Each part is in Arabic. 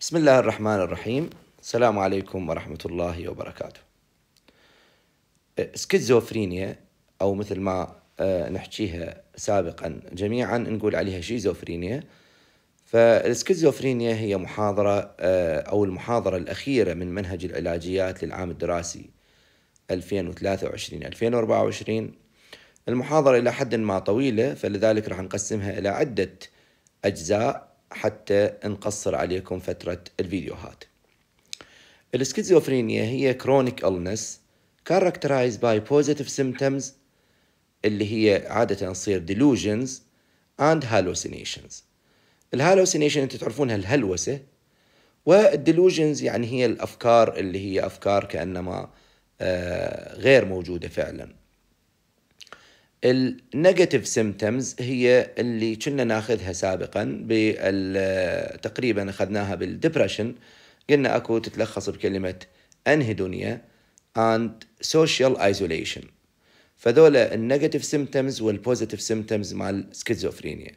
بسم الله الرحمن الرحيم السلام عليكم ورحمة الله وبركاته سكيزوفرينيا أو مثل ما آه، نحكيها سابقا جميعا نقول عليها شيزوفرينيا فالسكيزوفرينيا هي محاضرة آه، أو المحاضرة الأخيرة من منهج العلاجيات للعام الدراسي 2023-2024 المحاضرة إلى حد ما طويلة فلذلك راح نقسمها إلى عدة أجزاء حتى نقصر عليكم فترة الفيديوهات الاسكيزوفرينيا هي كرونيك illness characterized by positive symptoms اللي هي عادة تصير delusions and hallucinations الهالوسينيشن انتم تعرفونها الهلوسة والديلوجنز يعني هي الأفكار اللي هي أفكار كأنما آه، غير موجودة فعلا النيجاتيف سيمتمز هي اللي كنا ناخذها سابقا تقريبا اخذناها بالدبرشن قلنا اكو تتلخص بكلمه انهيدونيا اند سوشيال ايزوليشن فذولا النيجاتيف سيمتمز والبوزيتيف سيمتمز مال سكيزوفرينيا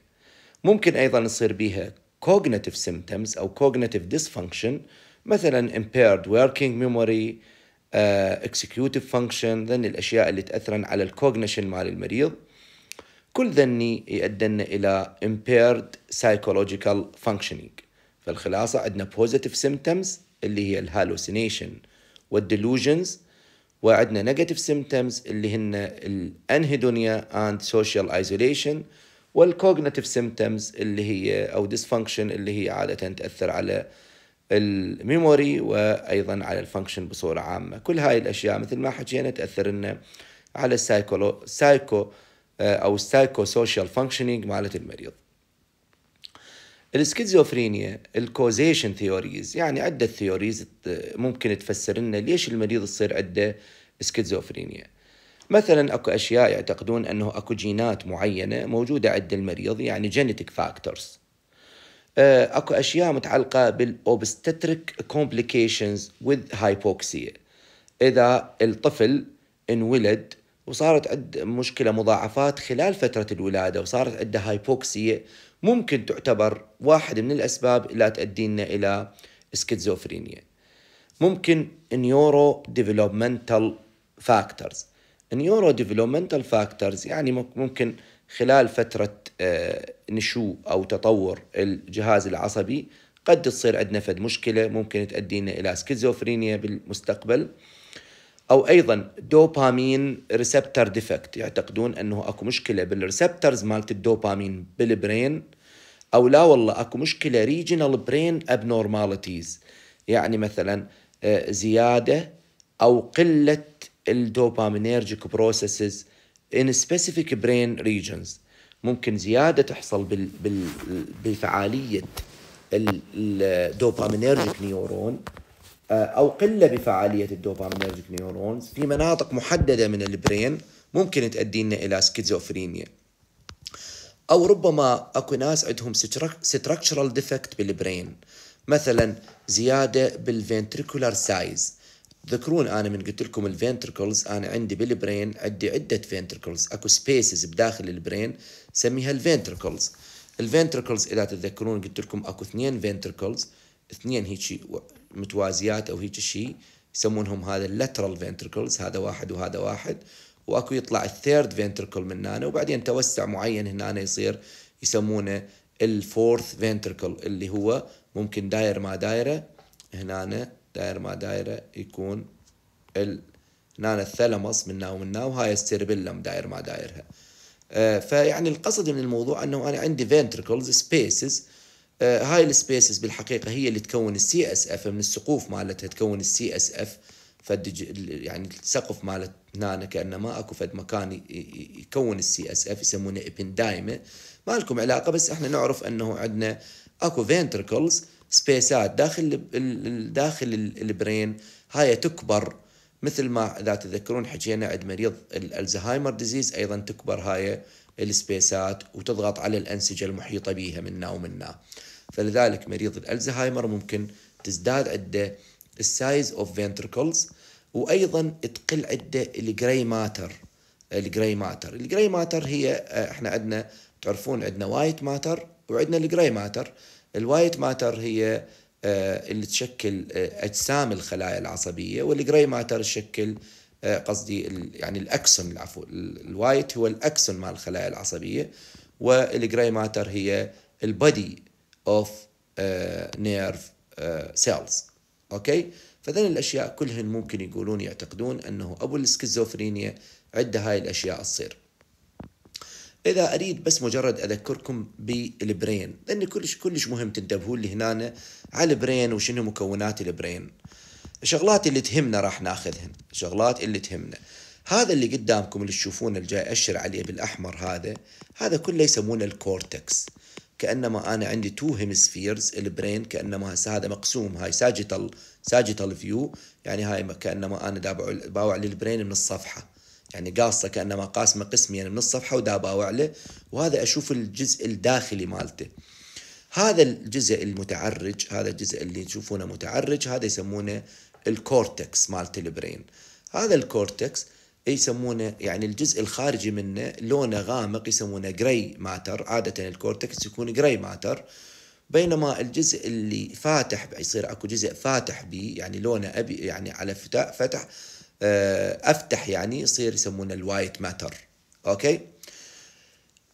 ممكن ايضا يصير بيها كوجنيتيف symptoms او كوجنيتيف ديسفانكشن مثلا impaired working memory اكسكيوتيف فانكشن ذن الاشياء اللي تاثرن على الكوجنيشن مال المريض كل ذني يؤدن الى impaired psychological functioning فالخلاصه عندنا positive symptoms اللي هي الهالوسينيشن والديلوجنز وعندنا نيجاتيف سيمتومز اللي هن الانهيدونيا اند سوشيال ايزوليشن والكوجنيتيف سيمتومز اللي هي او ديسفانكشن اللي هي عاده تاثر على الميموري وايضا على الفانكشن بصوره عامه كل هاي الاشياء مثل ما حكينا تاثر لنا على السايكولو سايكو آه، او السايكو سوشيال فانكشنينج مالت المريض الاسكيزوفرينيا الكوزيشن ثيوريز يعني عدة ثيوريز ممكن تفسر لنا ليش المريض تصير عنده سكيزوفرينيا مثلا اكو اشياء يعتقدون انه اكو جينات معينه موجوده عند المريض يعني جينيتك فاكتورز آه، اكو اشياء متعلقه بالاوبستتريك كومبليكيشنز وذ هايبوكسيا اذا الطفل انولد وصارت عند مشكله مضاعفات خلال فتره الولاده وصارت عنده هايبوكسيا ممكن تعتبر واحد من الاسباب اللي تؤدينا الى سكيزوفرينيا ممكن نيورو ديفلوبمنتال فاكتورز نيورو ديفلوبمنتال فاكتورز يعني ممكن خلال فترة آه، نشوء أو تطور الجهاز العصبي قد تصير عندنا فد مشكلة ممكن تؤدينا إلى سكيزوفرينيا بالمستقبل أو أيضا دوبامين ريسبتر ديفكت يعتقدون أنه أكو مشكلة بالريسبترز مالت الدوبامين بالبرين أو لا والله أكو مشكلة ريجنال برين أبنورماليتيز يعني مثلا آه، زيادة أو قلة الدوبامينيرجيك بروسيسز in specific brain regions ممكن زيادة تحصل بال بال بفعالية الدوبامينيرجيك نيورون أو قلة بفعالية الدوبامينيرجيك نيورونز في مناطق محددة من البرين ممكن تؤدينا إلى سكيزوفرينيا أو ربما أكو ناس عندهم structural ديفكت بالبرين مثلا زيادة بالفنتريكولار سايز تذكرون انا من قلت لكم الفنتركلز انا عندي بالبرين عندي عده فنتركلز اكو سبيسز بداخل البرين سميها الفنتركلز الفنتركلز اذا تتذكرون قلت لكم اكو اثنين فنتركلز اثنين هيك متوازيات او هيك شيء يسمونهم هذا اللاترال فنتركلز هذا واحد وهذا واحد واكو يطلع الثيرد فنتركل من هنا وبعدين توسع معين هنا يصير يسمونه الفورث فنتركل اللي هو ممكن داير ما دايره هنا داير ما دايره يكون ال هنا الثلمص ومن نا وهاي السيربلم داير ما دايرها آه، فيعني القصد من الموضوع انه انا عندي فنتركلز سبيسز آه، هاي السبيسز بالحقيقه هي اللي تكون السي اس اف من السقوف مالتها تكون السي اس اف فد يعني السقف مالت هنا كانه ما اكو فد مكان يكون السي اس اف يسمونه ابندايمه ما لكم علاقه بس احنا نعرف انه عندنا اكو فنتركلز سبيسات داخل ال داخل البرين هاي تكبر مثل ما اذا تذكرون حكينا عند مريض الزهايمر ديزيز ايضا تكبر هاي السبيسات وتضغط على الانسجه المحيطه بيها منا ومنا فلذلك مريض الالزهايمر ممكن تزداد عنده السايز اوف فينتركلز وايضا تقل عنده الجراي ماتر الجراي ماتر الجراي ماتر هي آه، احنا عندنا تعرفون عندنا وايت ماتر وعندنا الجراي ماتر الوايت ماتر هي آه، اللي تشكل آه، اجسام الخلايا العصبيه والجراي ماتر تشكل آه، قصدي يعني الاكسون العفو الوايت هو الاكسون مال الخلايا العصبيه والجراي ماتر هي البادي اوف نيرف سيلز اوكي فذن الاشياء كلهن ممكن يقولون يعتقدون انه ابو السكيزوفرينيا عنده هاي الاشياء تصير اذا اريد بس مجرد اذكركم بالبرين لان كلش كلش مهم تنتبهون لي هنا على البرين وشنو مكونات البرين الشغلات اللي تهمنا راح ناخذهن الشغلات اللي تهمنا هذا اللي قدامكم اللي تشوفونه اللي جاي اشر عليه بالاحمر هذا هذا كله يسمونه الكورتكس كانما انا عندي تو هيمسفيرز البرين كانما هسه هذا مقسوم هاي ساجيتال ساجيتال فيو يعني هاي كانما انا باوع للبرين من الصفحه يعني قاصه كانما قاسمه قسمين يعني من الصفحه ودابا له وهذا اشوف الجزء الداخلي مالته هذا الجزء المتعرج هذا الجزء اللي تشوفونه متعرج هذا يسمونه الكورتكس مالت البرين هذا الكورتكس يسمونه يعني الجزء الخارجي منه لونه غامق يسمونه جراي ماتر عادة الكورتكس يكون جراي ماتر بينما الجزء اللي فاتح يصير اكو جزء فاتح بي يعني لونه ابي يعني على فتح آه، افتح يعني يصير يسمونه الوايت ماتر اوكي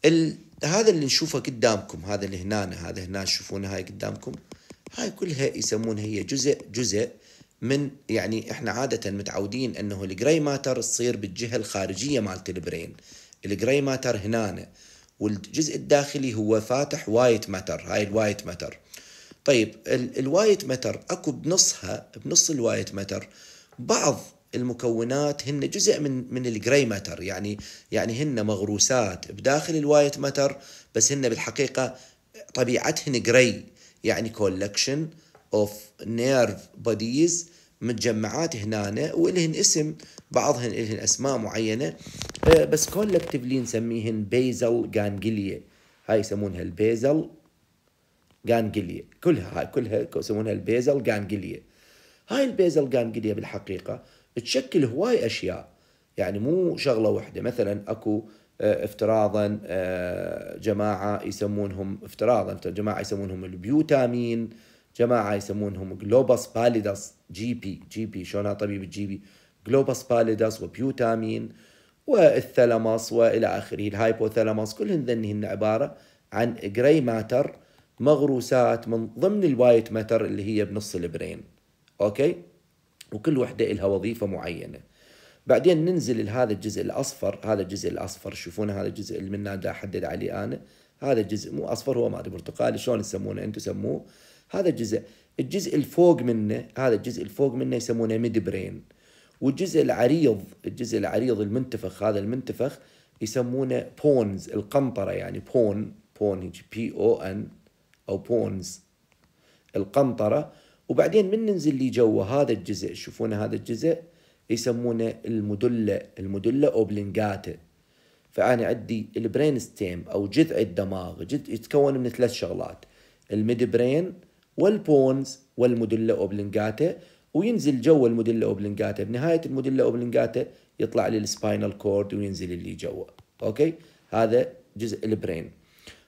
ال... هذا اللي نشوفه قدامكم هذا اللي هنا هذا هنا تشوفونه هاي قدامكم هاي كلها يسمونها هي جزء جزء من يعني احنا عاده متعودين انه الجراي ماتر تصير بالجهه الخارجيه مالت البرين الجراي ماتر هنا والجزء الداخلي هو فاتح وايت ماتر هاي الوايت ماتر طيب الوايت ماتر اكو بنصها بنص الوايت ماتر بعض المكونات هن جزء من من الجراي ماتر يعني يعني هن مغروسات بداخل الوايت ماتر بس هن بالحقيقه طبيعتهن جراي يعني كولكشن اوف نيرف بوديز متجمعات هنا ولهن اسم بعضهن لهن اسماء معينه آه، بس كولكتفلي نسميهن بيزل جانجليا هاي يسمونها البيزل جانجليا كلها هاي كلها يسمونها البيزل جانجليا هاي البيزل جانجليا بالحقيقه تشكل هواي اشياء يعني مو شغله واحده مثلا اكو آه، افتراضا آه، جماعه يسمونهم افتراضا جماعه يسمونهم البيوتامين جماعه يسمونهم جلوبس باليدس جي بي جي بي شلون طبيب الجي بي جلوبس باليدس وبيوتامين والثلمس والى اخره الهايبوثلمس كلهن هن عباره عن جراي ماتر مغروسات من ضمن الوايت ماتر اللي هي بنص البرين اوكي وكل وحدة لها وظيفة معينة بعدين ننزل لهذا الجزء الأصفر هذا الجزء الأصفر شوفون هذا الجزء اللي من دا أحدد عليه أنا هذا الجزء مو أصفر هو ما أدري برتقالي شلون يسمونه أنتم سموه هذا الجزء الجزء الفوق منه هذا الجزء الفوق منه يسمونه ميد برين والجزء العريض الجزء العريض المنتفخ هذا المنتفخ يسمونه بونز القنطرة يعني بون بون بي او ان أو بونز القنطرة وبعدين من ننزل لي جوا هذا الجزء تشوفون هذا الجزء يسمونه المدلة المدلة أوبلنجاتا فأنا عندي البرين ستيم أو جذع الدماغ جذع يتكون من ثلاث شغلات الميد برين والبونز والمدلة أوبلنجاتا وينزل جوا المدلة أوبلنجاتا بنهاية المدلة أوبلنجاتا يطلع لي السباينال كورد وينزل اللي جوا أوكي هذا جزء البرين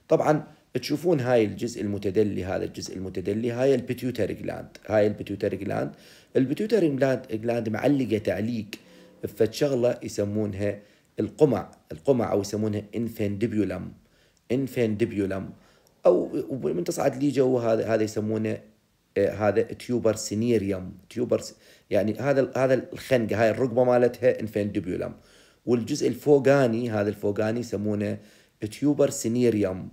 طبعا تشوفون هاي الجزء المتدلي هذا الجزء المتدلي هاي البيتيوتري جلاند هاي البيتيوتري جلاند البيتيوتري جلاند جلاند معلقه تعليق بفد شغله يسمونها القمع القمع او يسمونها انفندبيولم انفندبيولم او من تصعد لي جوا هذا هذا يسمونه آه، هذا تيوبر سينيريوم تيوبر يعني هذا هذا الخنقه هاي الرقبه مالتها انفندبيولم والجزء الفوقاني هذا الفوقاني يسمونه تيوبر سينيريوم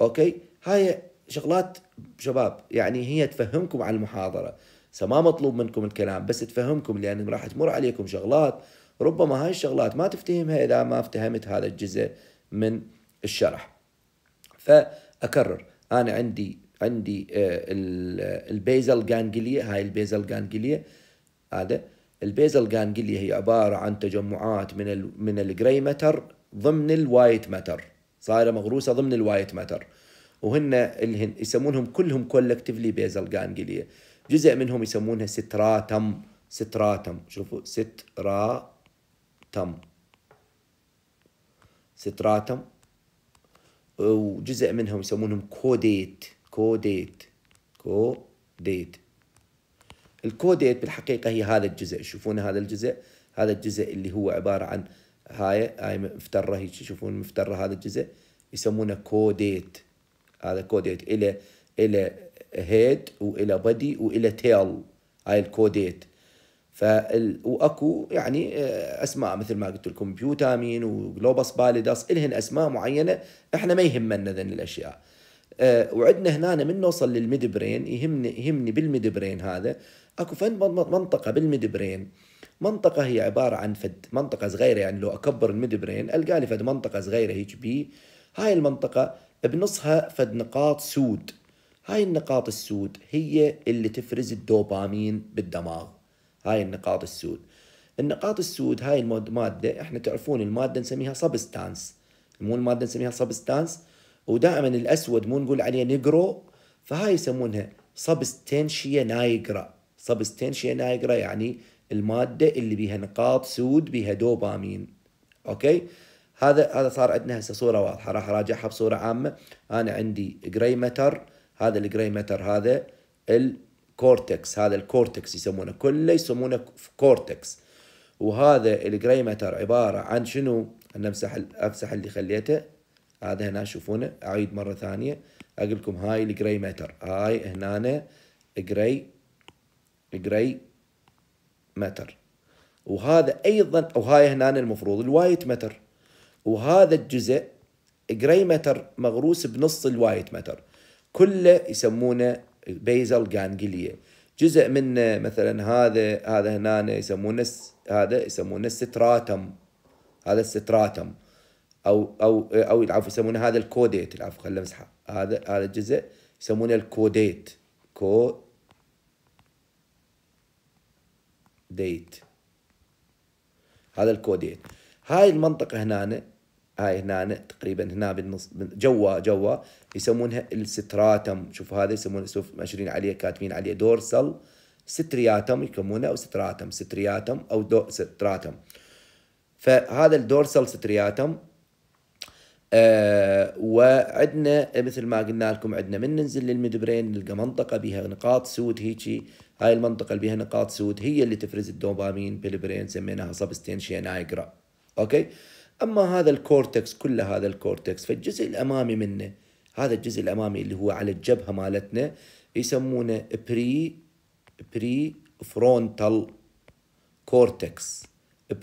اوكي هاي شغلات شباب يعني هي تفهمكم على المحاضره ما مطلوب منكم الكلام بس تفهمكم لان راح تمر عليكم شغلات ربما هاي الشغلات ما تفتهمها اذا ما افتهمت هذا الجزء من الشرح فاكرر انا عندي عندي آه، البيزل جانجليا هاي البيزل جانجليا هذا البيزل جانجليا هي عباره عن تجمعات من الـ من الجري ماتر ضمن الوايت ماتر صايره مغروسه ضمن الوايت ماتر وهن الهن يسمونهم كلهم كولكتيفلي بيزل جانجليا جزء منهم يسمونها ستراتم ستراتم شوفوا ستراتم ستراتم وجزء منهم يسمونهم كوديت كوديت كوديت الكوديت بالحقيقة هي هذا الجزء شوفون هذا الجزء هذا الجزء اللي هو عبارة عن هاي هاي مفتره هيك تشوفون مفتره هذا الجزء يسمونه كوديت هذا كوديت الى الى هيد والى بدي والى تيل هاي الكوديت فال واكو يعني آه، اسماء مثل ما قلت لكم بيوتامين وجلوبس باليدس الهن اسماء معينه احنا ما يهمنا ذن الاشياء أه وعندنا هنا من نوصل للميدبرين يهمني يهمني بالميدبرين هذا اكو فن منطقه بالميدبرين منطقة هي عبارة عن فد منطقة صغيرة يعني لو أكبر الميد برين ألقى لي فد منطقة صغيرة هيك بي هاي المنطقة بنصها فد نقاط سود هاي النقاط السود هي اللي تفرز الدوبامين بالدماغ هاي النقاط السود النقاط السود هاي المادة احنا تعرفون المادة نسميها سبستانس مو المادة نسميها سبستانس ودائما الأسود مو نقول عليه نيجرو فهاي يسمونها سبستنشيا نايجرا سبستنشيا نايجرا يعني الماده اللي بيها نقاط سود بيها دوبامين اوكي هذا هذا صار عندنا هسه صوره واضحه راح اراجعها بصوره عامه انا عندي جراي متر هذا الجراي متر هذا الكورتكس هذا الكورتكس يسمونه كله يسمونه كورتكس وهذا الجراي متر عباره عن شنو انا امسح امسح اللي خليته هذا هنا شوفونه اعيد مره ثانيه اقول لكم هاي الجراي متر هاي هنا جراي جراي متر وهذا ايضا او هاي هنا المفروض الوايت متر وهذا الجزء جراي متر مغروس بنص الوايت متر كله يسمونه بيزل جانجليا جزء منه مثلا هذا هذا هنا يسمونه هذا يسمونه ستراتم هذا الستراتم او او او العفو يسمونه هذا الكوديت العفو خلينا امسحه هذا هذا الجزء يسمونه الكوديت كو ديت هذا الكود ديت هاي المنطقة هنا هاي هنا تقريبا هنا بالنص جوا جوا يسمونها الستراتم شوفوا هذا يسمونه شوف مأشرين عليه كاتبين عليه دورسال سترياتم يكمونه او ستراتم سترياتم او دو ستراتم فهذا الدورسال سترياتم آه وعندنا مثل ما قلنا لكم عندنا من ننزل للميدبرين نلقى منطقه بها نقاط سود هيجي هاي المنطقه اللي بها نقاط سود هي اللي تفرز الدوبامين بالبرين سميناها سبستنشيا نايجرا اوكي اما هذا الكورتكس كل هذا الكورتكس فالجزء الامامي منه هذا الجزء الامامي اللي هو على الجبهه مالتنا يسمونه بري بري فرونتال كورتكس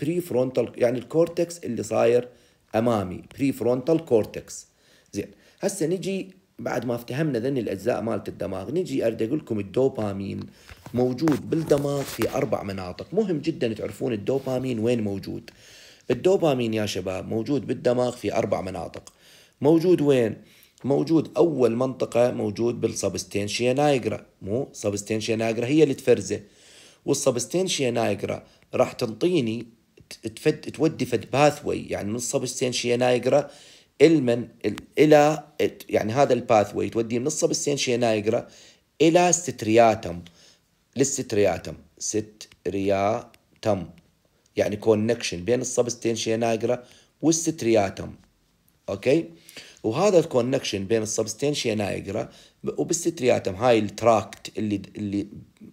بري فرونتال يعني الكورتكس اللي صاير امامي بري فرونتال كورتكس زين هسه نجي بعد ما افتهمنا ذني الاجزاء مالت الدماغ نجي اريد اقول لكم الدوبامين موجود بالدماغ في اربع مناطق مهم جدا تعرفون الدوبامين وين موجود الدوبامين يا شباب موجود بالدماغ في اربع مناطق موجود وين موجود اول منطقه موجود بالسبستنشيا نايجرا مو سبستنشيا نايجرا هي اللي تفرزه والسبستنشيا نايجرا راح تنطيني تفد تودي فد باثوي يعني من السبستنشيا نايجرا المن الى يعني هذا الباثوي تودي من السبستنشيا نايجرا الى سترياتم للسترياتم سترياتم يعني كونكشن بين السبستنشيا نايجرا والسترياتم اوكي وهذا الكونكشن بين السبستنشيا نايجرا وبالسترياتم هاي التراكت اللي اللي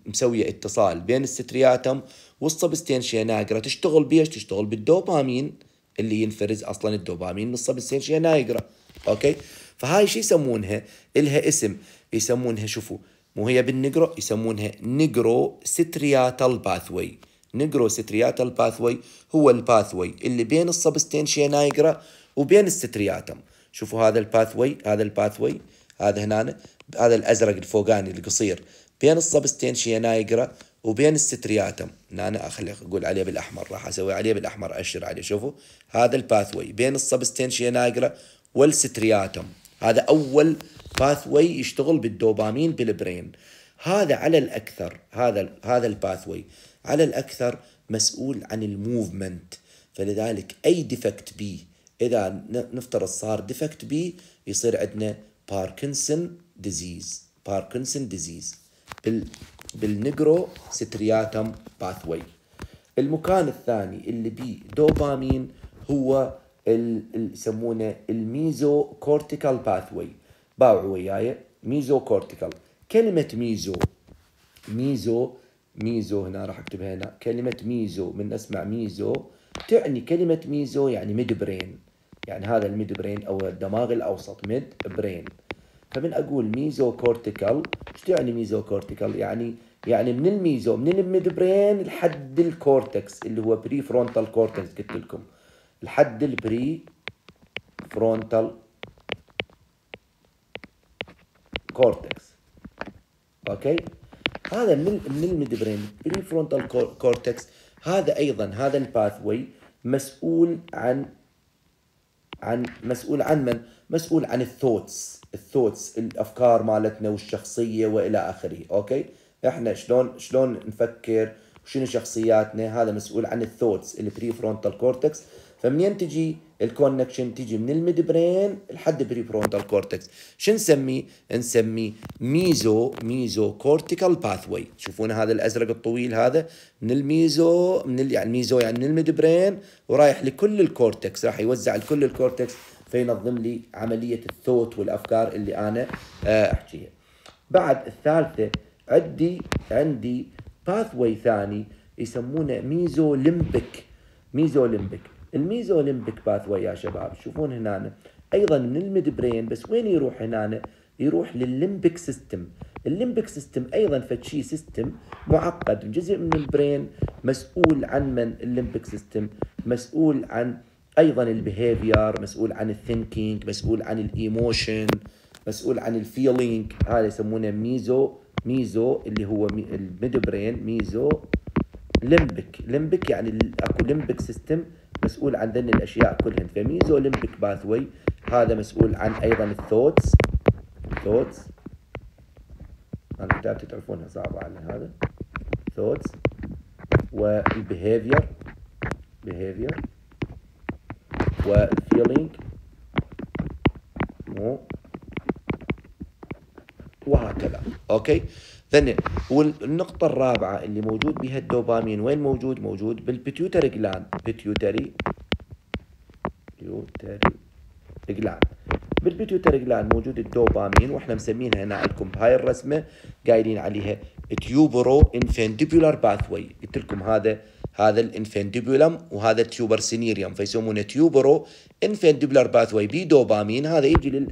مسويه اتصال بين السترياتم والسبستينشيا نايجرا تشتغل بيش تشتغل بالدوبامين اللي ينفرز اصلا الدوبامين من السبستينشيا نايجرا اوكي فهاي شو يسمونها الها اسم يسمونها شوفوا مو هي بالنجرو يسمونها نجرو سترياتال باثوي نجرو سترياتال باثوي هو الباثوي اللي بين السبستينشيا نايجرا وبين السترياتم شوفوا هذا الباثوي هذا الباثوي هذا هنا هذا الازرق الفوقاني القصير بين السبستينشيا نايجرا وبين السترياتم هنا انا اخلي اقول عليه بالاحمر راح اسوي عليه بالاحمر اشر عليه شوفوا هذا الباثوي بين السبستنشيا ناجرا والسترياتم هذا اول باثوي يشتغل بالدوبامين بالبرين هذا على الاكثر هذا هذا الباثوي على الاكثر مسؤول عن الموفمنت فلذلك اي ديفكت بي اذا نفترض صار ديفكت بي يصير عندنا باركنسون ديزيز باركنسون ديزيز بال بالنيجرو سترياتم باثوي المكان الثاني اللي بيه دوبامين هو اللي يسمونه الميزو كورتيكال باثوي باوع وياي ميزو كورتيكال كلمة ميزو ميزو ميزو هنا راح اكتبها هنا كلمة ميزو من اسمع ميزو تعني كلمة ميزو يعني ميد برين يعني هذا الميد برين او الدماغ الاوسط ميد برين فمن اقول ميزو كورتيكال ايش يعني ميزو كورتيكال يعني يعني من الميزو من الميد برين لحد الكورتكس اللي هو بري فرونتال كورتكس قلت لكم لحد البري فرونتال كورتكس اوكي هذا من من الميد برين بري فرونتال كورتكس هذا ايضا هذا الباثوي مسؤول عن عن مسؤول عن من مسؤول عن الثوتس الثوتس الافكار مالتنا والشخصيه والى اخره اوكي احنا شلون شلون نفكر وشنو شخصياتنا هذا مسؤول عن الثوتس البري فرونتال كورتكس فمنين تجي الكونكشن تجي من الميد برين لحد بري فرونتال كورتكس شو نسميه نسميه ميزو ميزو كورتيكال باثوي تشوفون هذا الازرق الطويل هذا من الميزو من يعني الميزو يعني من الميد برين ورايح لكل الكورتكس راح يوزع لكل الكورتكس فينظم لي عملية الثوت والأفكار اللي أنا آه، أحكيها بعد الثالثة عندي عندي باثوي ثاني يسمونه ميزوليمبيك ميزوليمبك الميزوليمبك باثوي يا شباب تشوفون هنا ايضا من الميد برين بس وين يروح هنا يروح للليمبك سيستم الليمبك سيستم ايضا فتشي سيستم معقد جزء من البرين مسؤول عن من الليمبك سيستم مسؤول عن ايضا البيهيفير مسؤول عن الثينكينج مسؤول عن الايموشن مسؤول عن الفيلينج هذا يسمونه ميزو ميزو اللي هو مي الميد برين ميزو لمبك ليمبك يعني اكو لمبك سيستم مسؤول عن ذن الاشياء كلهن فميزو ليمبك باثوي هذا مسؤول عن ايضا الثوتس ثوتس انا كتابتي تعرفونها صعبه على هذا ثوتس والبيهيفير بيهيفير. مو وهكذا اوكي ثاني والنقطة الرابعة اللي موجود بها الدوبامين وين موجود؟ موجود بالبيتيوتري جلاند بيتيوتري بيتيوتري جلاند بالبيتيوتري جلاند موجود الدوبامين واحنا مسمينها هنا عندكم بهاي الرسمة قايلين عليها تيوبرو انفنديبولار باثوي قلت لكم هذا هذا الانفندبولم وهذا التيوبر سينيريوم فيسمونه تيوبرو انفندبولر باثوي بي دوبامين هذا يجي لل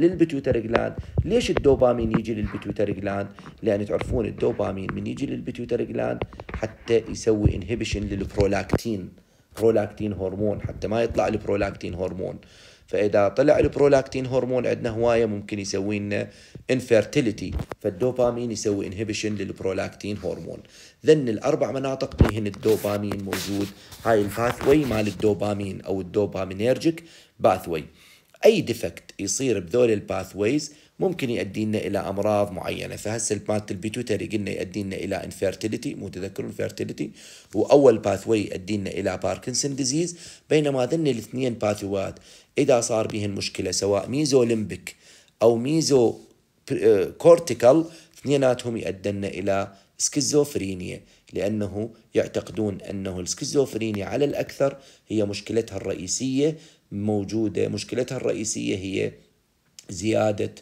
للبتوتر جلاند ليش الدوبامين يجي للبتوتر جلاند لان تعرفون الدوبامين من يجي للبتوتر جلاند حتى يسوي انهبيشن للبرولاكتين برولاكتين هرمون حتى ما يطلع البرولاكتين هرمون فاذا طلع البرولاكتين هرمون عندنا هوايه ممكن يسوي لنا انفيرتيليتي فالدوبامين يسوي انهبيشن للبرولاكتين هرمون ذن الاربع مناطق بهن الدوبامين موجود هاي الباثوي مال الدوبامين او الدوبامينيرجيك باثوي اي ديفكت يصير بذول الباثويز ممكن يؤدي لنا الى امراض معينه فهسه البات البيتوتري قلنا يؤدي لنا الى انفيرتيليتي مو تذكر انفيرتيليتي واول باثوي يؤدي لنا الى باركنسون ديزيز بينما ذن الاثنين باثوات إذا صار بهن مشكلة سواء ميزو ليمبك أو ميزو آه، كورتيكال اثنيناتهم يؤدن إلى سكيزوفرينيا لأنه يعتقدون أنه السكيزوفرينيا على الأكثر هي مشكلتها الرئيسية موجودة مشكلتها الرئيسية هي زيادة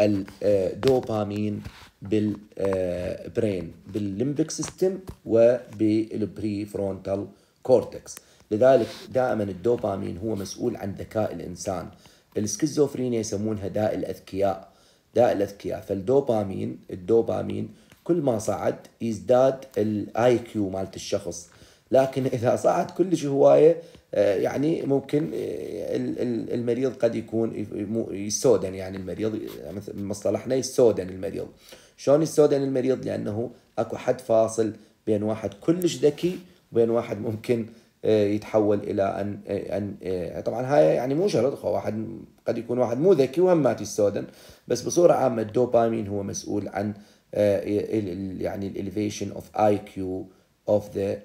الدوبامين آه، بالبرين آه، بالليمبك سيستم وبالبري فرونتال كورتكس لذلك دائما الدوبامين هو مسؤول عن ذكاء الإنسان السكيزوفرينيا يسمونها داء الأذكياء داء الأذكياء فالدوبامين الدوبامين كل ما صعد يزداد الاي كيو مالت الشخص لكن اذا صعد كلش هوايه آه، يعني ممكن آه، المريض قد يكون يسودن يعني المريض مثل مصطلحنا يسودن المريض شلون يسودن المريض لانه اكو حد فاصل بين واحد كلش ذكي وبين واحد ممكن آه، يتحول الى ان آه، ان آه، طبعا هاي يعني مو شرط واحد قد يكون واحد مو ذكي وهم مات يستودن بس بصوره عامه الدوبامين هو مسؤول عن يعني الاليفيشن اوف اي كيو اوف ذا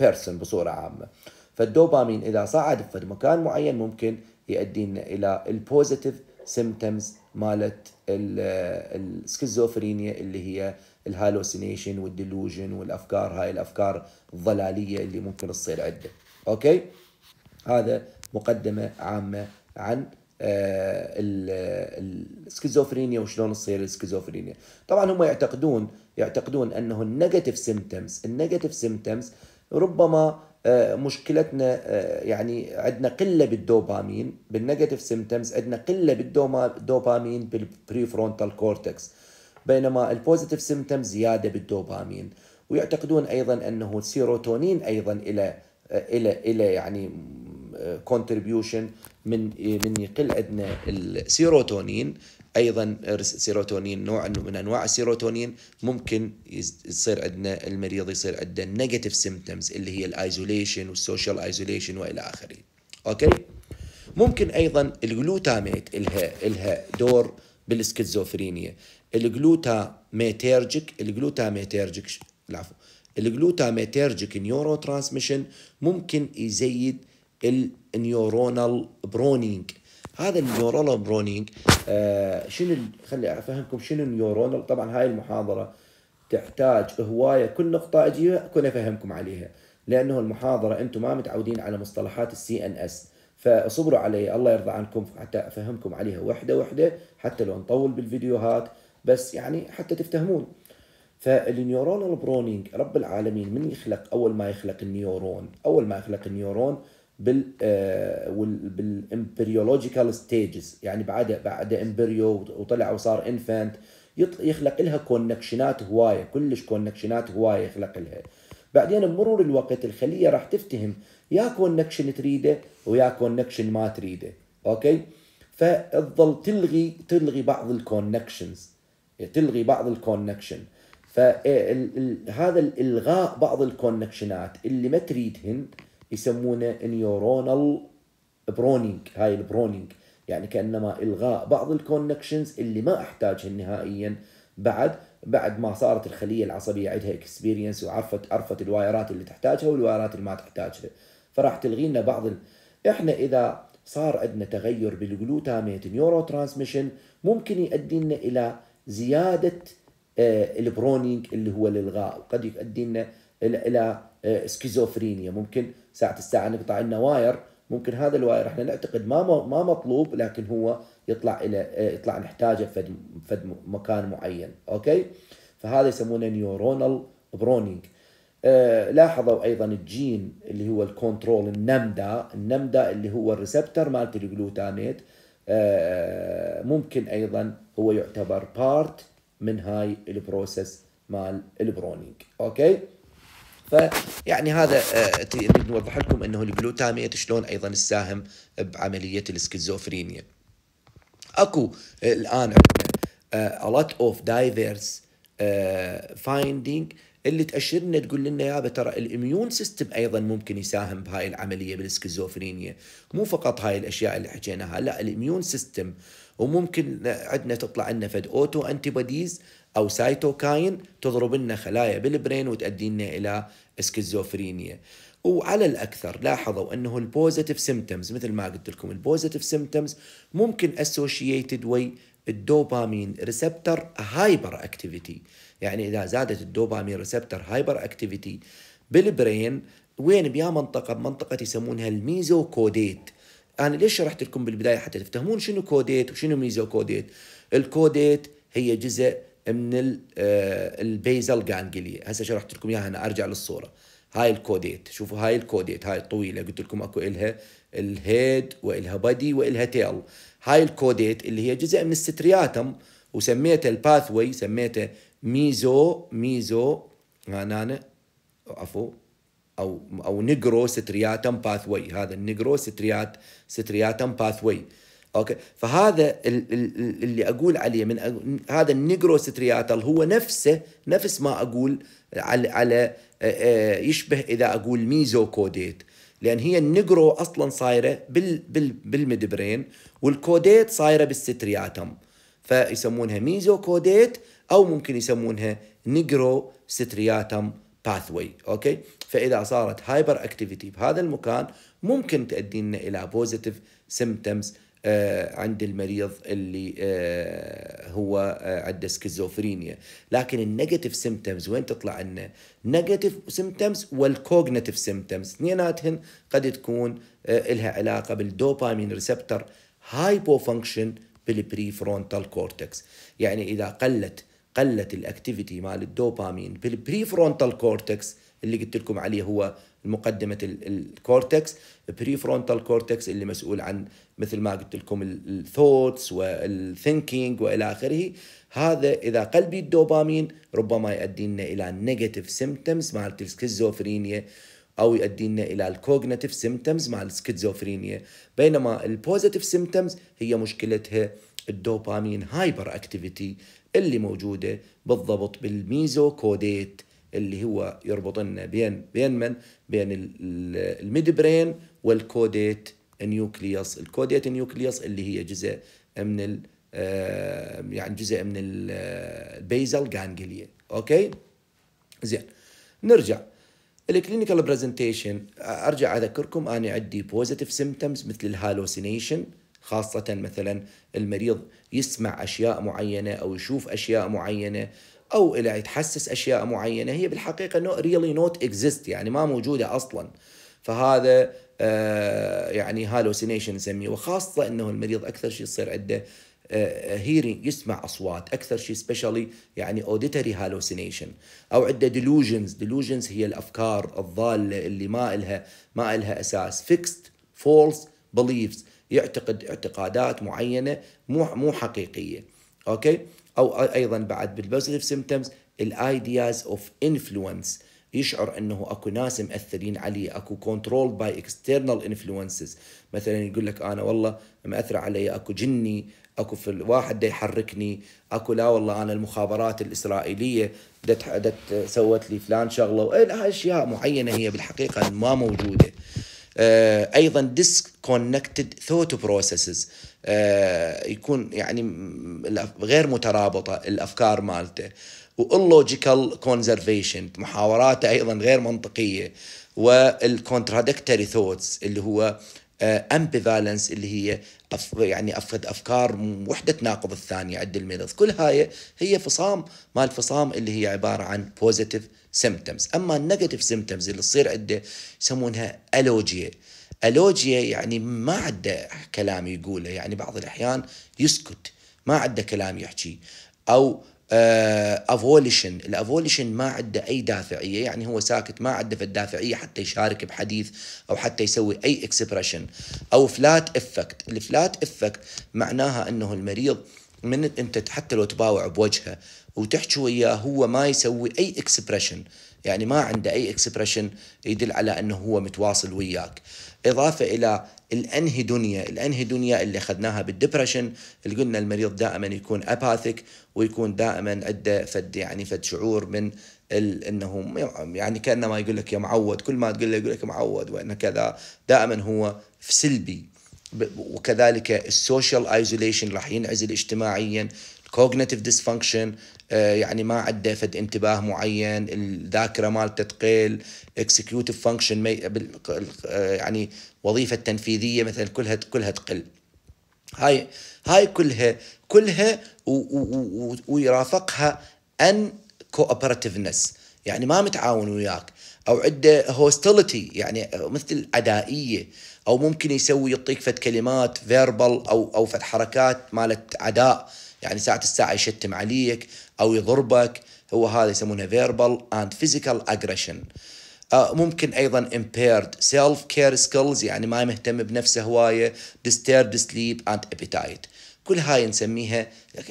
بيرسون بصوره عامه فالدوبامين اذا صعد في مكان معين ممكن لنا الى البوزيتيف سيمتومز مالت السكيزوفرينيا اللي هي الهالوسينيشن والديلوجن والافكار هاي الافكار الضلاليه اللي ممكن تصير عنده اوكي هذا مقدمه عامه عن آه، السكيزوفرينيا وشلون تصير السكيزوفرينيا طبعا هم يعتقدون يعتقدون انه النيجاتيف سيمتمز النيجاتيف سيمتمز ربما آه، مشكلتنا آه، يعني عندنا قله بالدوبامين بالنيجاتيف سيمتمز عندنا قله بالدوبامين بالبريفرونتال كورتكس بينما البوزيتيف سيمتم زياده بالدوبامين ويعتقدون ايضا انه السيروتونين ايضا الى الى الى يعني كونتريبيوشن آه، من من يقل عندنا السيروتونين ايضا سيروتونين نوع من انواع السيروتونين ممكن يصير عندنا المريض يصير عنده نيجاتيف سيمتومز اللي هي الايزوليشن والسوشيال ايزوليشن والى اخره اوكي ممكن ايضا الجلوتاميت الها الها دور بالسكيزوفرينيا الجلوتاميتيرجيك الجلوتاميتيرجيك العفو الجلوتاميتيرجيك نيورو ترانسميشن ممكن يزيد النيورونال برونينج هذا النيورونال برونينج آه شنو خلي افهمكم شنو النيورونال طبعا هاي المحاضره تحتاج هوايه كل نقطه اجيها اكون افهمكم عليها لانه المحاضره انتم ما متعودين على مصطلحات السي ان اس فاصبروا علي الله يرضى عنكم حتى افهمكم عليها وحده وحده حتى لو نطول بالفيديوهات بس يعني حتى تفتهمون فالنيورونال برونينج رب العالمين من يخلق اول ما يخلق النيورون اول ما يخلق النيورون بال آه، بالامبريولوجيكال ستيجز يعني بعد بعد امبريو وطلع وصار انفانت يخلق لها كونكشنات هوايه كلش كونكشنات هوايه يخلق لها بعدين بمرور الوقت الخليه راح تفتهم يا كونكشن تريده ويا كونكشن ما تريده اوكي فتظل تلغي تلغي بعض الكونكشنز تلغي بعض الكونكشن فهذا الغاء بعض الكونكشنات اللي ما تريدهن يسمونه نيورونال برونينج هاي البرونينج يعني كانما الغاء بعض الكونكشنز اللي ما احتاجهن نهائيا بعد بعد ما صارت الخليه العصبيه عندها اكسبيرينس وعرفت عرفت الوايرات اللي تحتاجها والوايرات اللي ما تحتاجها فراح تلغي لنا بعض ال... احنا اذا صار عندنا تغير بالجلوتاميت نيورو ترانسميشن ممكن يؤدي لنا الى زياده آه، البرونينج اللي هو الالغاء وقد يؤدي لنا الى آه، سكيزوفرينيا ممكن ساعه الساعه نقطع لنا واير ممكن هذا الواير احنا نعتقد ما ما مطلوب لكن هو يطلع الى آه، يطلع نحتاجه في في مكان معين اوكي فهذا يسمونه نيورونال برونينج آه لاحظوا ايضا الجين اللي هو الكنترول النمدا النمدا اللي هو الريسبتر مالت الجلوتاميت آه ممكن ايضا هو يعتبر بارت من هاي البروسيس مال البرونينج اوكي فيعني هذا نريد آه، نوضح لكم انه الجلوتاميت شلون ايضا تساهم بعمليه الاسكيزوفرينيا اكو آه، الان عندنا آه، a lot of diverse فايندينج uh, اللي تاشر لنا تقول لنا يا ترى الاميون سيستم ايضا ممكن يساهم بهاي العمليه بالسكزوفرينيا مو فقط هاي الاشياء اللي حكيناها لا الاميون سيستم وممكن عندنا تطلع لنا فد اوتو انتيبوديز او سايتوكاين تضرب لنا خلايا بالبرين وتؤدي لنا الى اسكيزوفرينيا وعلى الاكثر لاحظوا انه البوزيتيف سيمتومز مثل ما قلت لكم البوزيتيف سيمتومز ممكن اسوشيتد وي الدوبامين ريسبتر هايبر اكتيفيتي يعني اذا زادت الدوبامين ريسبتر هايبر اكتيفيتي بالبرين وين بيا منطقه بمنطقه يسمونها الميزوكوديت انا ليش شرحت لكم بالبدايه حتى تفهمون شنو كوديت وشنو ميزو كوديت الكوديت هي جزء من آه، البيزل جانجليا هسه شرحت لكم اياها انا ارجع للصوره هاي الكوديت شوفوا هاي الكوديت هاي الطويله قلت لكم اكو الها الهيد والها بادي والها تيل هاي الكوديت اللي هي جزء من السترياتم وسميته الباثوي سميته ميزو ميزو هنا عفوا او او نيجرو سترياتم باثوي هذا النيجرو ستريات سترياتم باثوي اوكي فهذا اللي اقول عليه من أقول هذا النيجرو سترياتل هو نفسه نفس ما اقول على على آه، آه، يشبه اذا اقول ميزو كوديت لان هي النيجرو اصلا صايره بال بال بالمدبرين والكوديت صايره بالسترياتم فيسمونها ميزو كوديت او ممكن يسمونها نيجرو سترياتم باثوي اوكي فإذا صارت هايبر اكتيفيتي بهذا المكان ممكن تؤدي لنا إلى بوزيتيف سيمتمز آه، عند المريض اللي آه، هو آه، عنده سكيزوفرينيا لكن النيجاتيف سيمتمز وين تطلع لنا نيجاتيف سيمتمز والكوجنيتيف سيمتمز اثنيناتهن قد تكون لها علاقه بالدوبامين ريسبتر هايبو فانكشن بالبري فرونتال كورتكس يعني اذا قلت قلت الاكتيفيتي مال الدوبامين بالبري فرونتال كورتكس اللي قلت لكم عليه هو مقدمه الكورتكس بري فرونتال كورتكس اللي مسؤول عن مثل ما قلت لكم الثوتس والثينكينج والى اخره هذا اذا قلبي الدوبامين ربما يؤدي لنا الى نيجاتيف سيمتومز مالت السكيزوفرينيا او يؤدي لنا الى الكوجنيتيف سيمتومز مع السكيزوفرينيا بينما البوزيتيف سيمتومز هي مشكلتها الدوبامين هايبر اكتيفيتي اللي موجوده بالضبط بالميزوكوديت كوديت اللي هو يربط لنا بين بين من بين الميدبرين والكوديت نيوكليوس الكوديت نيوكليوس اللي هي جزء من ال آه، يعني جزء من البيزل آه، جانجليا اوكي زين نرجع الكلينيكال برزنتيشن ارجع اذكركم انا عندي بوزيتيف سيمتومز مثل الهالوسينيشن خاصة مثلا المريض يسمع أشياء معينة أو يشوف أشياء معينة او الى يتحسس اشياء معينه هي بالحقيقه نو ريلي نوت اكزيست يعني ما موجوده اصلا فهذا آه، يعني هالوسينيشن نسميه وخاصه انه المريض اكثر شيء يصير عنده هيرينج آه، آه، يسمع اصوات اكثر شيء سبيشالي يعني اوديتري هالوسينيشن او عنده ديلوجنز ديلوجنز هي الافكار الضاله اللي ما الها ما الها اساس فيكست فولس بليفز يعتقد اعتقادات معينه مو مو حقيقيه اوكي او ايضا بعد بالبوزيتيف سيمتومز الايدياز اوف انفلونس يشعر انه اكو ناس مأثرين عليه اكو كنترول باي اكسترنال انفلونسز مثلا يقول لك انا والله مأثر علي اكو جني اكو في واحد دا يحركني اكو لا والله انا المخابرات الاسرائيليه دت دت سوت لي فلان شغله وإيه اشياء معينه هي بالحقيقه ما موجوده آه، ايضا ديسكونكتد ثوت بروسيسز آه، يكون يعني غير مترابطه الافكار مالته واللوجيكال كونزرفيشن محاوراته ايضا غير منطقيه والكونترادكتري ثوتس اللي هو امبيفالنس آه، اللي هي أف يعني افقد افكار وحده تناقض الثانيه عند المريض كل هاي هي فصام مال فصام اللي هي عباره عن بوزيتيف سيمتومز اما النيجاتيف سيمتومز اللي تصير عنده يسمونها الوجيه ألوجيا يعني ما عنده كلام يقوله يعني بعض الأحيان يسكت ما عنده كلام يحكي أو آه، افوليشن uh, الافوليشن ما عنده اي دافعيه يعني هو ساكت ما عنده في الدافعيه حتى يشارك بحديث او حتى يسوي اي اكسبريشن او فلات افكت الفلات افكت معناها انه المريض من انت حتى لو تباوع بوجهه وتحكي وياه هو ما يسوي اي اكسبريشن يعني ما عنده اي اكسبريشن يدل على انه هو متواصل وياك إضافة إلى الأنهي دنيا الأنهي دنيا اللي أخذناها بالدبرشن اللي قلنا المريض دائما يكون أباثيك ويكون دائما عنده فد يعني فد شعور من ال... انه يعني كانما يقول لك يا معود كل ما تقول له يقول لك معود وانه كذا دائما هو في سلبي وكذلك السوشيال ايزوليشن راح ينعزل اجتماعيا كوجنيتيف ديسفانكشن آه، يعني ما عنده فد انتباه معين الذاكره مالته تقل اكسكيوتيف فانكشن آه، يعني وظيفه تنفيذيه مثلا كلها كلها تقل هاي هاي كلها كلها ويرافقها ان كوبرتيفنس يعني ما متعاون وياك او عنده هوستيليتي يعني مثل عدائيه او ممكن يسوي يعطيك فد كلمات فيربال او او فد حركات مالت عداء يعني ساعة الساعة يشتم عليك أو يضربك هو هذا يسمونه verbal and physical aggression آه، ممكن ايضا impaired self care skills يعني ما مهتم بنفسه هوايه disturbed sleep and appetite كل هاي نسميها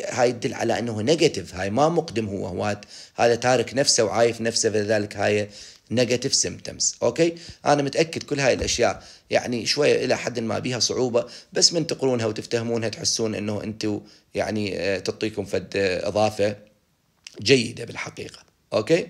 هاي تدل على انه نيجاتيف هاي ما مقدم هو هو هذا تارك نفسه وعايف نفسه فلذلك هاي نيجاتيف سيمبتومز اوكي انا متاكد كل هاي الاشياء يعني شويه الى حد ما بيها صعوبه بس من تقرونها وتفتهمونها تحسون انه انتم يعني آه، تعطيكم فد آه، اضافه جيده بالحقيقه اوكي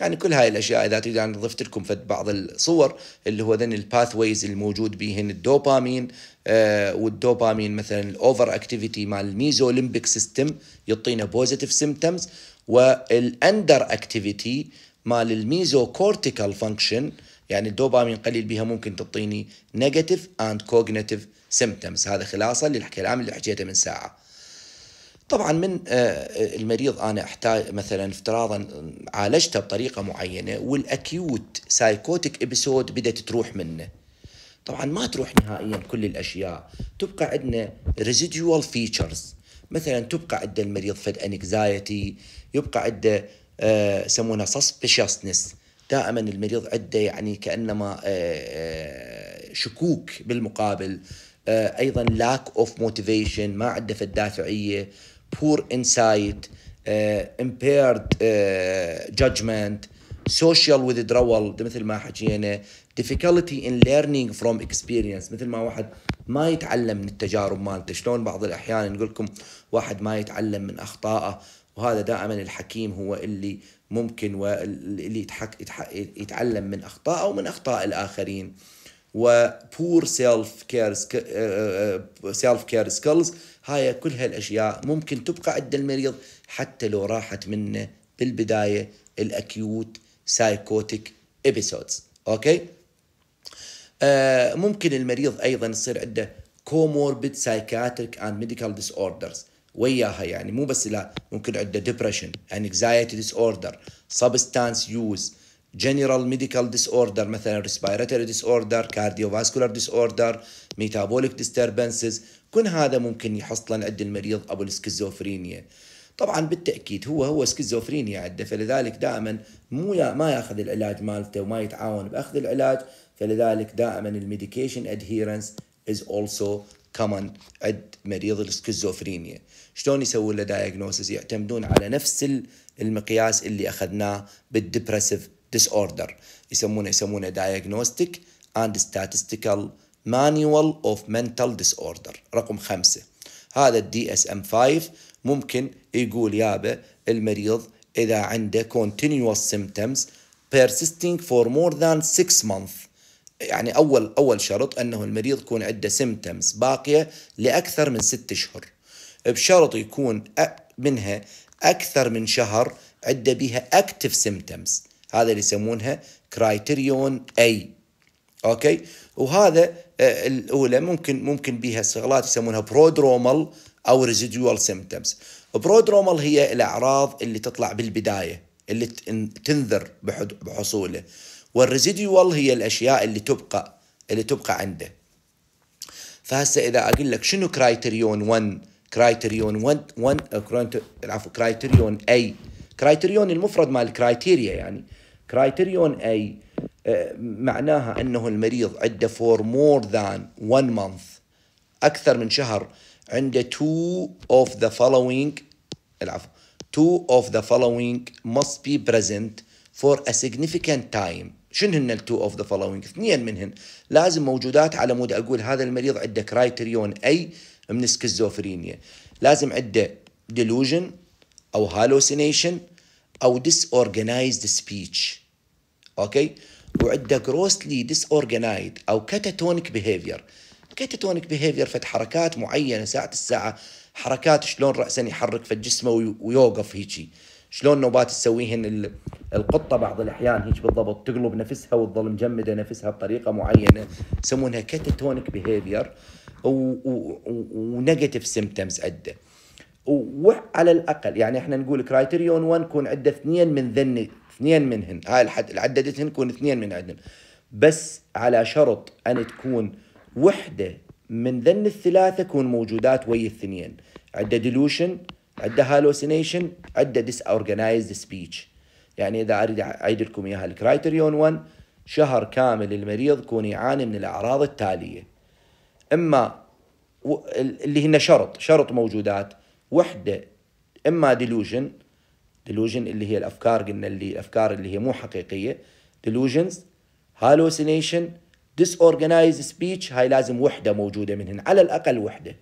يعني كل هاي الاشياء اذا تريد يعني ضفت لكم فد بعض الصور اللي هو ذن الباثويز الموجود بهن الدوبامين آه والدوبامين مثلا الاوفر اكتيفيتي مال الميزوليمبيك سيستم يعطينا بوزيتيف سيمتمز والاندر اكتيفيتي مال الميزو كورتيكال فانكشن يعني الدوبامين قليل بها ممكن تعطيني نيجاتيف اند كوجنيتيف سيمتمز هذا خلاصه للكلام اللي حكيته من ساعه طبعا من آه، آه، المريض انا احتاج مثلا افتراضا عالجته بطريقه معينه والاكيوت سايكوتيك ابيسود بدات تروح منه طبعا ما تروح نهائيا كل الاشياء تبقى عندنا ريزيدوال فيتشرز مثلا تبقى عند المريض فد انكزايتي يبقى عنده آه، يسمونها سسبشسنس دائما المريض عنده يعني كانما شكوك بالمقابل ايضا لاك اوف موتيفيشن ما عنده فد دافعيه poor insight, uh, impaired uh, judgment, social withdrawal مثل ما حكينا difficulty in learning from experience مثل ما واحد ما يتعلم من التجارب مالته شلون بعض الأحيان نقول لكم واحد ما يتعلم من أخطائه وهذا دائما الحكيم هو اللي ممكن واللي يتحك يتعلم من أخطائه ومن أخطاء الآخرين و poor self care uh, uh, uh, self care skills هاي كل هالاشياء ممكن تبقى عند المريض حتى لو راحت منه بالبدايه الاكيوت سايكوتيك ابيسودز اوكي آه، ممكن المريض ايضا يصير عنده كوموربيد سايكاتريك اند ميديكال ديس اوردرز وياها يعني مو بس لا ممكن عنده ديبرشن انكزايتي ديس اوردر سبستانس يوز جنرال ميديكال ديس اوردر مثلا ريسبيراتوري ديس اوردر disorder ديس اوردر ميتابوليك ديستربنسز كل هذا ممكن يحصلن عند المريض ابو السكيزوفرينيا طبعا بالتاكيد هو هو سكيزوفرينيا عنده فلذلك دائما مو ما ياخذ العلاج مالته وما يتعاون باخذ العلاج فلذلك دائما الميديكيشن ادهيرنس از اولسو كمان عند مريض السكيزوفرينيا شلون يسوي له دايجنوسيس يعتمدون على نفس المقياس اللي اخذناه بالدبرسيف disorder يسمونه يسمونه diagnostic and statistical manual of mental disorder رقم خمسة هذا الدي اس ام 5 ممكن يقول يابا المريض إذا عنده continuous symptoms persisting for more than 6 months يعني أول أول شرط أنه المريض يكون عنده symptoms باقية لأكثر من 6 أشهر بشرط يكون منها أكثر من شهر عنده بها active symptoms هذا اللي يسمونها كرايتيريون اي اوكي وهذا آه، الاولى ممكن ممكن بها شغلات يسمونها برودرومال او ريزيدوال سيمتومز برودرومال هي الاعراض اللي تطلع بالبدايه اللي تنذر بحصوله والريزيدوال هي الاشياء اللي تبقى اللي تبقى عنده فهسه اذا اقول لك شنو كرايتيريون 1 كرايتيريون 1 1 عفوا كرايتيريون اي كرايتيريون المفرد مال الكرايتيريا يعني كرايتيريون اي uh, معناها انه المريض عنده فور مور ذان 1 مانث اكثر من شهر عنده تو اوف ذا فولوينج العفو تو اوف ذا فولوينج ماست بي بريزنت فور ا سيجنيفيكانت تايم شنو هن التو اوف ذا فولوينج؟ اثنين منهن لازم موجودات على مود اقول هذا المريض عنده كرايتيريون اي من سكزوفرينيا لازم عنده ديلوجن او هالوسينيشن او ديس اورجنايزد سبيتش اوكي وعنده جروسلي ديس اورجنايد او كاتاتونيك بيهيفير كاتاتونيك بيهيفير فت حركات معينه ساعه الساعه حركات شلون راسا يحرك في جسمه ويوقف هيجي شلون نوبات تسويهن القطه بعض الاحيان هيك بالضبط تقلب نفسها وتظل مجمده نفسها بطريقه معينه يسمونها كاتاتونيك بيهيفير ونيجاتيف سيمتمز عده وعلى الاقل يعني احنا نقول كرايتيريون 1 يكون عنده اثنين من ذن اثنين منهن هاي الحد عددتهن يكون اثنين من عندهن بس على شرط ان تكون وحده من ذن الثلاثه تكون موجودات ويا الثنين عدة ديلوشن عدة هالوسينيشن عدة ديس اورجنايزد سبيتش يعني اذا اريد اعيد لكم اياها الكرايتريون 1 شهر كامل المريض يكون يعاني من الاعراض التاليه اما اللي هن شرط شرط موجودات وحده اما ديلوجن ديلوجن اللي هي الافكار قلنا اللي الافكار اللي هي مو حقيقيه ديلوجنز هالوسينيشن ديس اورجنايز سبيتش هاي لازم وحده موجوده منهن على الاقل وحده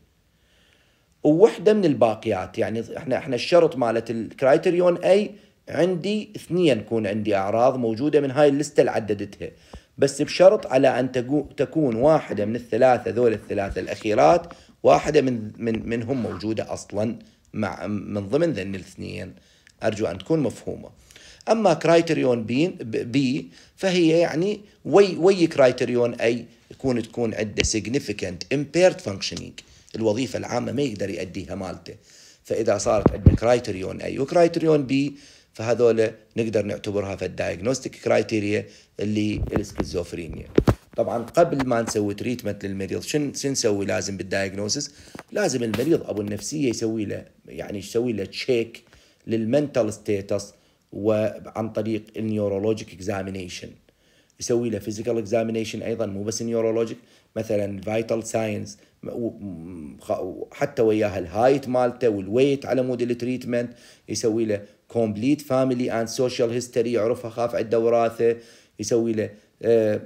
ووحده من الباقيات يعني احنا احنا الشرط مالت الكرايتيريون اي عندي اثنين يكون عندي اعراض موجوده من هاي اللسته اللي عددتها بس بشرط على ان تكون واحده من الثلاثه ذول الثلاثه الاخيرات واحده من من منهم موجوده اصلا مع من ضمن ذن الاثنين أرجو أن تكون مفهومة أما كرايتريون بي, بي فهي يعني وي وي كرايتريون أي يكون تكون عنده significant impaired functioning الوظيفة العامة ما يقدر يؤديها مالته فإذا صارت عندنا كرايتريون أي وكرايتريون بي فهذول نقدر نعتبرها في الدايجنوستيك كرايتيريا اللي السكيزوفرينيا طبعا قبل ما نسوي تريتمنت للمريض شن نسوي لازم بالدايجنوسيس لازم المريض ابو النفسيه يسوي له يعني يسوي له تشيك للمنتال ستيتس وعن طريق النيورولوجيك اكزامينيشن يسوي له فيزيكال اكزامينيشن ايضا مو بس نيورولوجيك مثلا فايتال ساينس وحتى وياها الهايت مالته والويت على مود التريتمنت يسوي له كومبليت فاميلي اند سوشيال هيستوري يعرفها خاف عنده وراثه يسوي له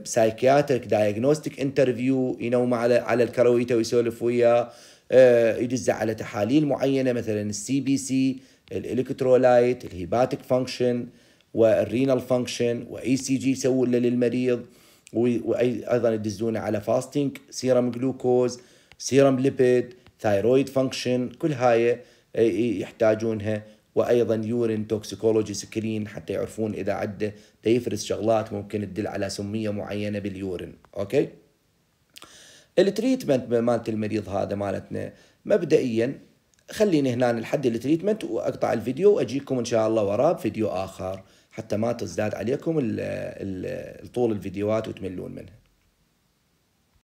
سايكياتريك دايجنوستيك انترفيو ينوم على على الكرويته ويسولف وياه آه، يدزه على تحاليل معينه مثلا السي بي سي الالكترولايت الهيباتيك فانكشن والرينال فانكشن واي سي جي يسوون للمريض وايضا يدزونه على فاستنج سيرم جلوكوز سيرم ليبيد ثايرويد فانكشن كل هاي يحتاجونها وايضا يورين توكسيكولوجي سكرين حتى يعرفون اذا عنده يفرز شغلات ممكن تدل على سميه معينه باليورين اوكي التريتمنت مالت المريض هذا مالتنا مبدئيا خليني هنا لحد التريتمنت واقطع الفيديو واجيكم ان شاء الله وراه بفيديو اخر حتى ما تزداد عليكم طول الفيديوهات وتملون منها